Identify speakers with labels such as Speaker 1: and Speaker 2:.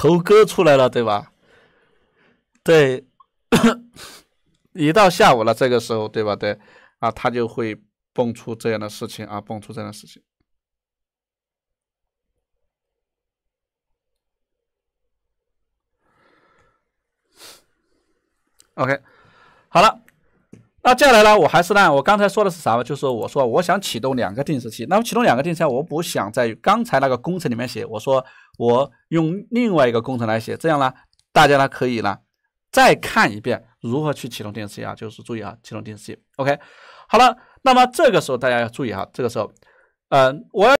Speaker 1: 猴哥出来了，对吧？对，一到下午了，这个时候，对吧？对，啊，他就会蹦出这样的事情啊，蹦出这样的事情。OK，好了，那接下来呢？我还是呢，我刚才说的是啥嘛？就是我说我想启动两个定时器。那么启动两个定时器，我不想在刚才那个工程里面写，我说。我用另外一个工程来写，这样呢，大家呢可以呢再看一遍如何去启动电视机啊，就是注意啊，启动电视机。OK，好了，那么这个时候大家要注意啊，这个时候，嗯，我要。